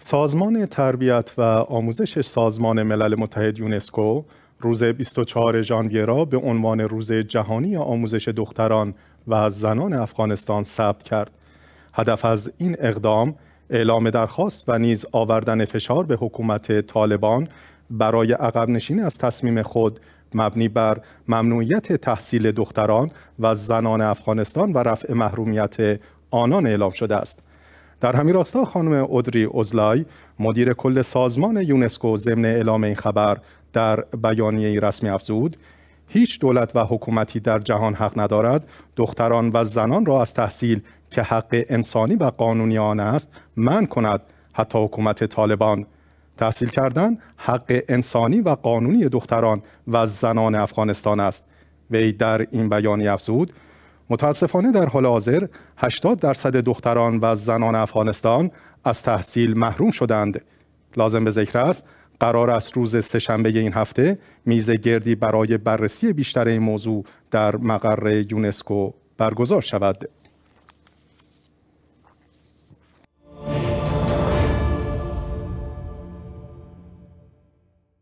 سازمان تربیت و آموزش سازمان ملل متحد یونسکو روز 24 ژانویه را به عنوان روز جهانی آموزش دختران و زنان افغانستان ثبت کرد. هدف از این اقدام اعلام درخواست و نیز آوردن فشار به حکومت طالبان برای عقب نشینی از تصمیم خود مبنی بر ممنوعیت تحصیل دختران و زنان افغانستان و رفع محرومیت آنان اعلام شده است. در همین راستا خانم اودری اوزلای مدیر کل سازمان یونسکو ضمن اعلام این خبر در بیانیه رسمی افزود هیچ دولت و حکومتی در جهان حق ندارد دختران و زنان را از تحصیل که حق انسانی و قانونی آن است من کند حتی حکومت طالبان تحصیل کردن حق انسانی و قانونی دختران و زنان افغانستان است وی در این بیانیه افزود متاسفانه در حال حاضر 80 درصد دختران و زنان افغانستان از تحصیل محروم شدند. لازم به ذکر است قرار است روز سهشنبه این هفته میز گردی برای بررسی بیشتر این موضوع در مقر یونسکو برگزار شود.